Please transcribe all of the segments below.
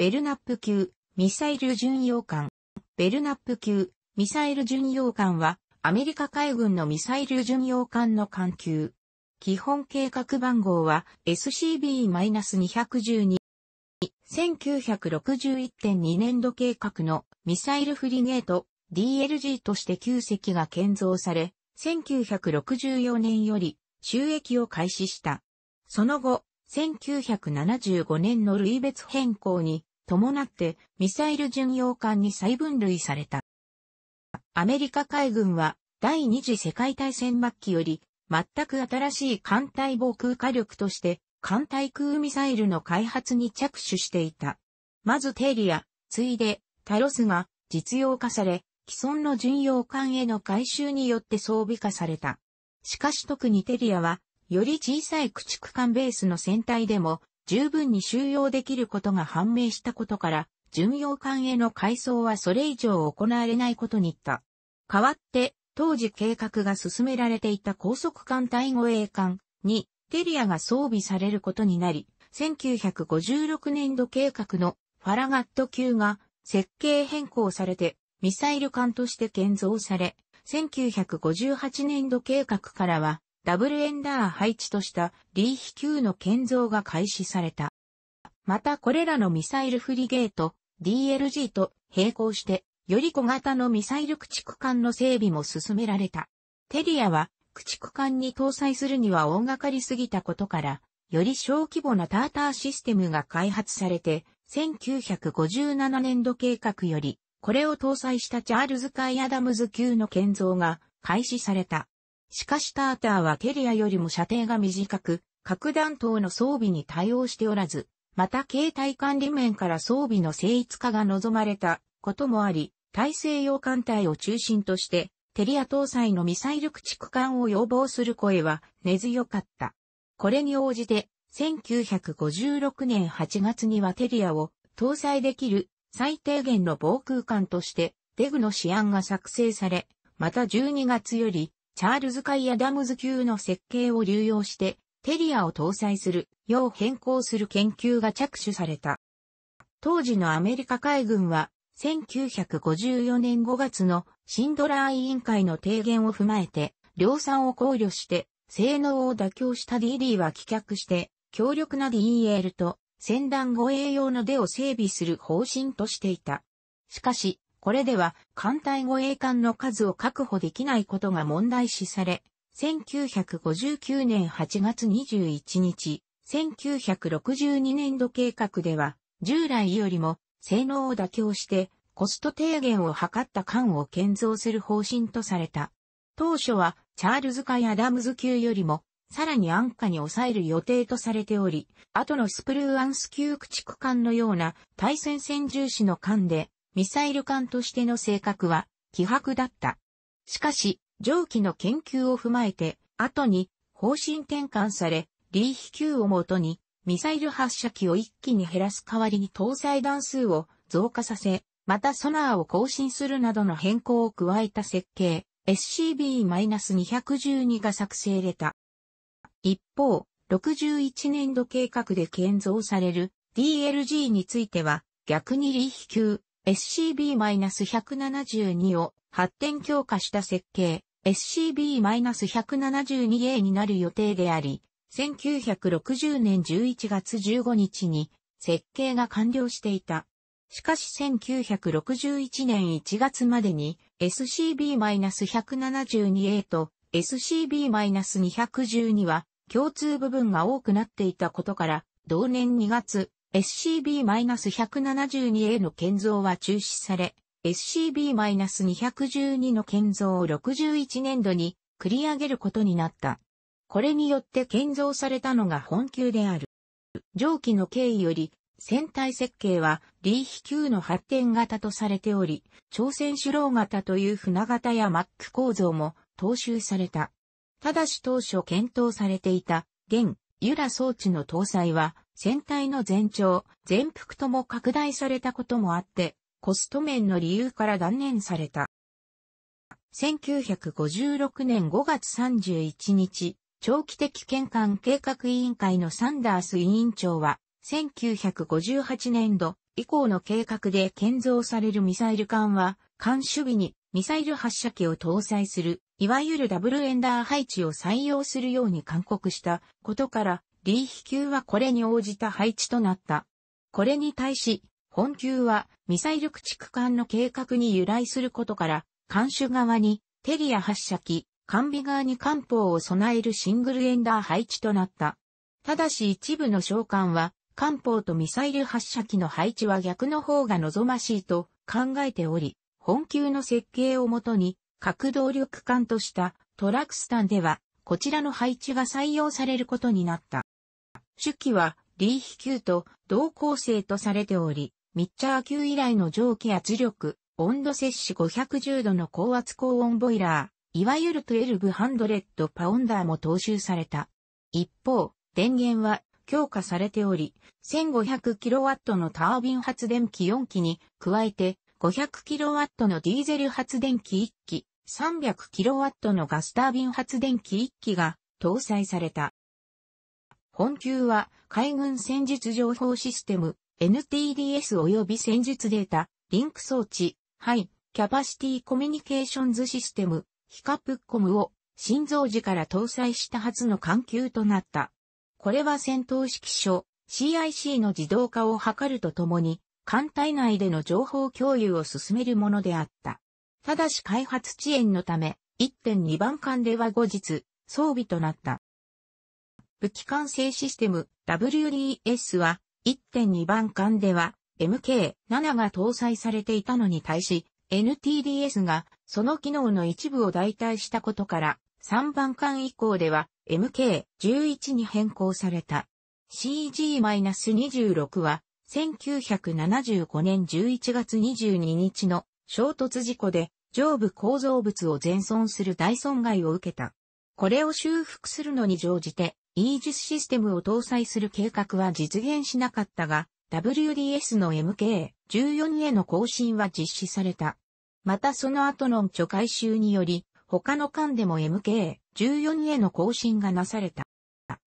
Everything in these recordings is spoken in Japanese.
ベルナップ級、ミサイル巡洋艦。ベルナップ級、ミサイル巡洋艦は、アメリカ海軍のミサイル巡洋艦の艦級。基本計画番号は SCB-212。1961.2年度計画のミサイルフリゲート DLG として9隻が建造され、1964年より収益を開始した。その後、1975年の類別変更に伴ってミサイル巡洋艦に再分類された。アメリカ海軍は第二次世界大戦末期より全く新しい艦隊防空火力として艦隊空ミサイルの開発に着手していた。まずテリア、ついでタロスが実用化され、既存の巡洋艦への改修によって装備化された。しかし特にテリアは、より小さい駆逐艦ベースの船体でも十分に収容できることが判明したことから、巡洋艦への改装はそれ以上行われないことにった。代わって、当時計画が進められていた高速艦対護衛艦にテリアが装備されることになり、1956年度計画のファラガット級が設計変更されてミサイル艦として建造され、1958年度計画からはダブルエンダー配置としたリーヒ級の建造が開始された。またこれらのミサイルフリゲート DLG と並行して、より小型のミサイル駆逐艦の整備も進められた。テリアは駆逐艦に搭載するには大掛かりすぎたことから、より小規模なターターシステムが開発されて、1957年度計画より、これを搭載したチャールズ・カイ・アダムズ級の建造が開始された。しかしターターはケリアよりも射程が短く、核弾頭の装備に対応しておらず、また携帯管理面から装備の精一化が望まれたこともあり、大西洋艦隊を中心として、テリア搭載のミサイル駆逐艦を要望する声は根強かった。これに応じて、1956年8月にはテリアを搭載できる最低限の防空艦として、デグの試案が作成され、また12月よりチャールズ・カイ・アダムズ級の設計を流用して、テリアを搭載する、よう変更する研究が着手された。当時のアメリカ海軍は、1954年5月のシンドラー委員会の提言を踏まえて、量産を考慮して、性能を妥協した DD は棄却して、強力な DEL と、船団護衛用の出を整備する方針としていた。しかし、これでは艦隊護衛艦の数を確保できないことが問題視され、1959年8月21日、1962年度計画では、従来よりも性能を妥協してコスト低減を図った艦を建造する方針とされた。当初はチャールズ海アダムズ級よりもさらに安価に抑える予定とされており、後のスプルーアンス級駆逐艦のような対戦戦重視の艦でミサイル艦としての性格は、希薄だった。しかし、上記の研究を踏まえて、後に方針転換され、リーヒ級をもとに、ミサイル発射機を一気に減らす代わりに搭載弾数を増加させ、またソナーを更新するなどの変更を加えた設計、SCB-212 が作成れた。一方、61年度計画で建造される DLG については、逆にリーヒ級、SCB-172 を発展強化した設計 SCB-172A になる予定であり、1960年11月15日に設計が完了していた。しかし1961年1月までに SCB-172A と SCB-212 は共通部分が多くなっていたことから、同年2月、SCB-172A の建造は中止され、SCB-212 の建造を61年度に繰り上げることになった。これによって建造されたのが本級である。上記の経緯より、船体設計は、リーヒ級の発展型とされており、朝鮮主郎型という船型やマック構造も踏襲された。ただし当初検討されていた、現、ユラ装置の搭載は、船体の全長、全幅とも拡大されたこともあって、コスト面の理由から断念された。1956年5月31日、長期的玄艦計画委員会のサンダース委員長は、1958年度以降の計画で建造されるミサイル艦は、艦首尾にミサイル発射機を搭載する、いわゆるダブルエンダー配置を採用するように勧告したことから、リー飛球はこれに応じた配置となった。これに対し、本級はミサイル駆逐艦の計画に由来することから、艦首側にテリア発射機、艦尾側に艦砲を備えるシングルエンダー配置となった。ただし一部の将官は、艦砲とミサイル発射機の配置は逆の方が望ましいと考えており、本級の設計をもとに、核動力艦としたトラクスタンでは、こちらの配置が採用されることになった。手記はリーヒ級と同構成とされており、ミッチャー級以来の蒸気圧力、温度摂氏510度の高圧高温ボイラー、いわゆる1200パウンダーも踏襲された。一方、電源は強化されており、1500kW のタービン発電機4機に加えて、500kW のディーゼル発電機1機、300kW のガスタービン発電機1機が搭載された。本級は海軍戦術情報システム NTDS 及び戦術データ、リンク装置、ハイ、キャパシティコミュニケーションズシステム、ヒカプッコムを心臓時から搭載した初の環球となった。これは戦闘指揮所 CIC の自動化を図るとともに、艦隊内での情報共有を進めるものであった。ただし開発遅延のため、1.2番艦では後日、装備となった。武器管制システム WDS は1.2番艦では MK7 が搭載されていたのに対し NTDS がその機能の一部を代替したことから3番艦以降では MK11 に変更された。CG-26 は1975年11月22日の衝突事故で上部構造物を全損する大損害を受けた。これを修復するのに乗じてイージスシステムを搭載する計画は実現しなかったが、WDS の MK14 への更新は実施された。またその後の著回収により、他の間でも MK14 への更新がなされた。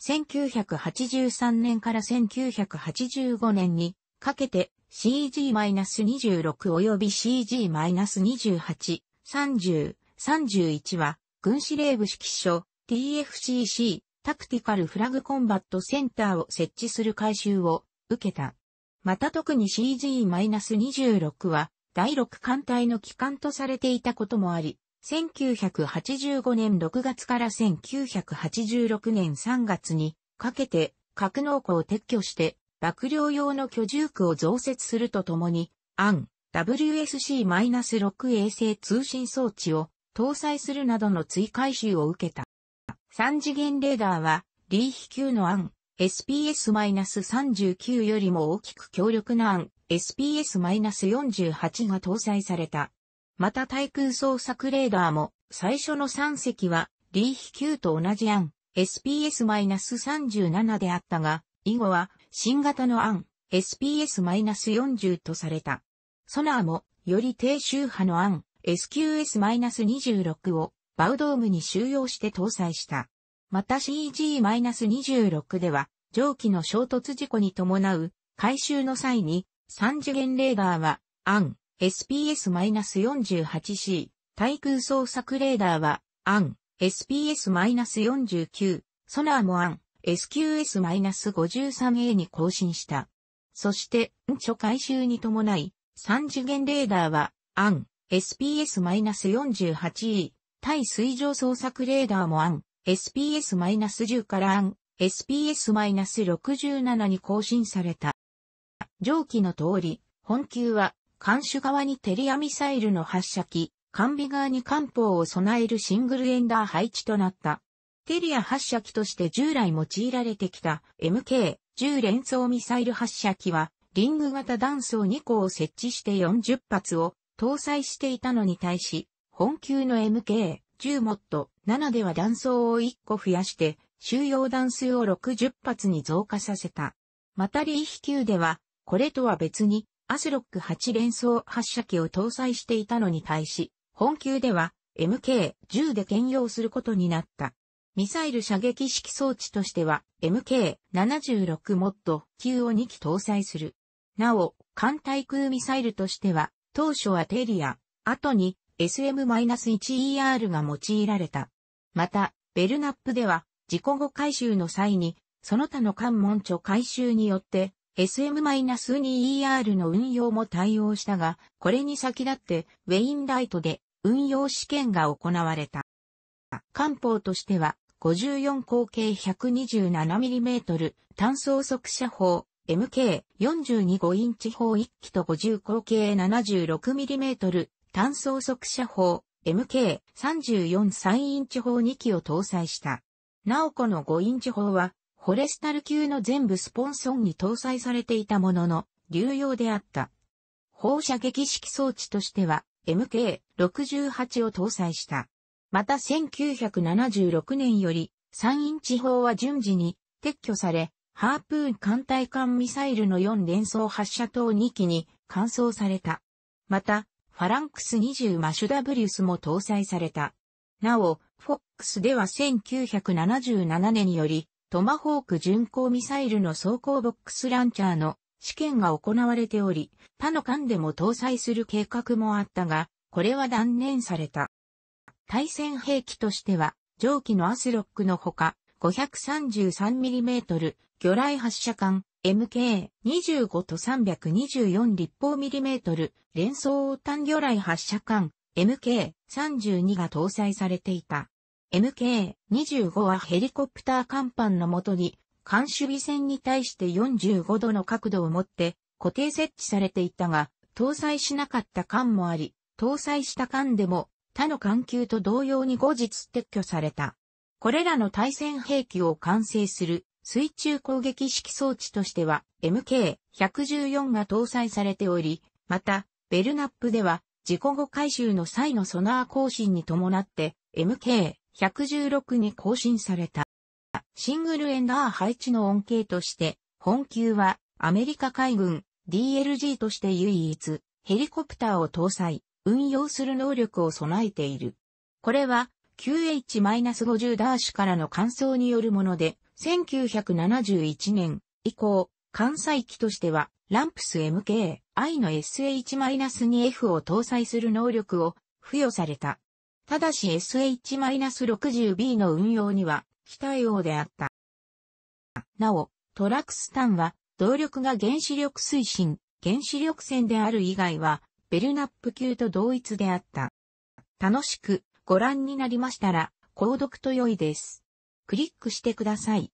1983年から1985年にかけて CG-26 及び CG-28、30、31は軍司令部指揮所 TFCC タクティカルフラグコンバットセンターを設置する改修を受けた。また特に CG-26 は第6艦隊の機関とされていたこともあり、1985年6月から1986年3月にかけて格納庫を撤去して幕僚用の居住区を増設するとともに、アン WSC-6 衛星通信装置を搭載するなどの追改修を受けた。3次元レーダーは、リーヒ級の案、SPS-39 よりも大きく強力な案、SPS-48 が搭載された。また対空捜索レーダーも、最初の3隻は、リーヒ級と同じ案、SPS-37 であったが、以後は、新型の案、SPS-40 とされた。ソナーも、より低周波の案、SQS-26 をバウドームに収容して搭載した。また CG-26 では、蒸気の衝突事故に伴う回収の際に、3次元レーダーは、アン、SPS-48C、対空捜索レーダーは、アン、SPS-49、ソナーもアン、SQS-53A に更新した。そして、んチ回収に伴い、3次元レーダーは、アン、SPS-48E、対水上捜索レーダーもアン、SPS-10 からアン、SPS-67 に更新された。上記の通り、本級は、艦首側にテリアミサイルの発射機、艦尾側に艦砲を備えるシングルエンダー配置となった。テリア発射機として従来用いられてきた MK10 連装ミサイル発射機は、リング型弾倉2個を設置して40発を搭載していたのに対し、本級の MK10 モット7では弾倉を1個増やして、収容弾数を60発に増加させた。またリーヒ級では、これとは別に、アスロック8連装発射機を搭載していたのに対し、本級では MK10 で兼用することになった。ミサイル射撃式装置としては MK76 モッド級を2機搭載する。なお、艦対空ミサイルとしては、当初はテリア、後に SM-1ER が用いられた。また、ベルナップでは、事故後回収の際に、その他の関門著回収によって、SM-2ER の運用も対応したが、これに先立って、ウェインライトで運用試験が行われた。官報としては、54口径 127mm 単装速射砲 MK42 5インチ砲1機と50口径 76mm 単素速射砲 MK34 インチ砲2機を搭載した。なおこの5インチ砲は、ホレスタル級の全部スポンソンに搭載されていたものの、流用であった。放射撃式装置としては、MK68 を搭載した。また1976年より、3インチ砲は順次に撤去され、ハープーン艦隊艦ミサイルの4連装発射等2機に換装された。また、ファランクス20マシュダブリスも搭載された。なお、フォックスでは1977年により、トマホーク巡航ミサイルの装甲ボックスランチャーの試験が行われており、他の艦でも搭載する計画もあったが、これは断念された。対戦兵器としては、蒸気のアスロックのほか、533mm 魚雷発射管、MK25 と324立方ミリメートル連装単魚雷発射艦 MK32 が搭載されていた。MK25 はヘリコプター甲板の下に、艦守備船に対して45度の角度を持って固定設置されていたが、搭載しなかった艦もあり、搭載した艦でも他の艦級と同様に後日撤去された。これらの対戦兵器を完成する水中攻撃式装置としては MK114 が搭載されており、また、ベルナップでは事故後回収の際のソナー更新に伴って MK116 に更新された。シングルエンダー配置の恩恵として、本級はアメリカ海軍 DLG として唯一ヘリコプターを搭載、運用する能力を備えている。これは QH-50 ダーシュからの感想によるもので、1971年以降、関西機としては、ランプス MK、I の SH-2F を搭載する能力を付与された。ただし SH-60B の運用には非対応であった。なお、トラクスタンは動力が原子力推進、原子力船である以外はベルナップ級と同一であった。楽しくご覧になりましたら、購読と良いです。クリックしてください。